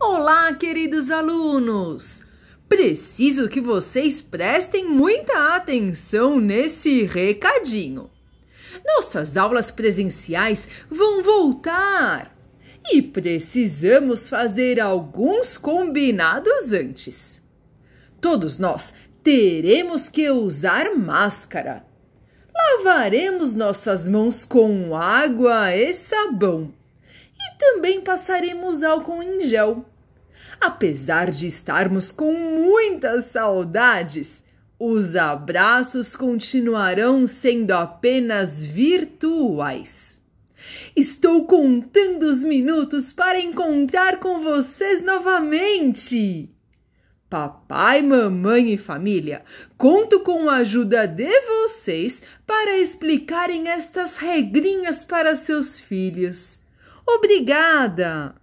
Olá, queridos alunos! Preciso que vocês prestem muita atenção nesse recadinho. Nossas aulas presenciais vão voltar e precisamos fazer alguns combinados antes. Todos nós teremos que usar máscara. Lavaremos nossas mãos com água e sabão e também passaremos álcool em gel. Apesar de estarmos com muitas saudades, os abraços continuarão sendo apenas virtuais. Estou contando os minutos para encontrar com vocês novamente. Papai, mamãe e família, conto com a ajuda de vocês para explicarem estas regrinhas para seus filhos. Obrigada!